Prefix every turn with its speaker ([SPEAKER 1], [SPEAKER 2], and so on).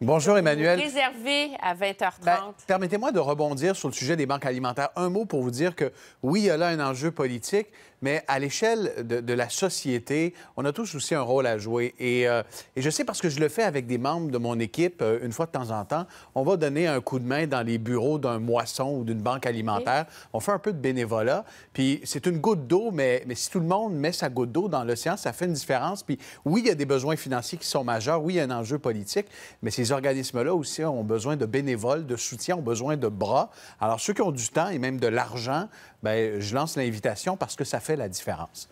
[SPEAKER 1] Bonjour Emmanuel.
[SPEAKER 2] Réservé à 20h30. Ben,
[SPEAKER 1] permettez-moi de rebondir sur le sujet des banques alimentaires. Un mot pour vous dire que oui, il y a là un enjeu politique, mais à l'échelle de, la société, on a tous aussi un rôle à jouer. Euh, et, je sais parce que je le fais avec des membres de mon équipe euh, une fois de temps en temps. On va donner un coup de main dans les bureaux d'un moisson ou d'une banque alimentaire. On fait un peu de bénévolat. Puis c'est une goutte d'eau, mais, mais si tout le monde met sa goutte d'eau dans l'océan, ça fait une différence. Puis oui, il y a des besoins financiers qui sont majeurs. Oui, il y a un enjeu politique. Mais ces organismes-là aussi ont besoin de bénévoles, de soutien, ont besoin de bras. Alors ceux qui ont du temps et même de l'argent, ben je lance l'invitation parce que ça fait fait la différence.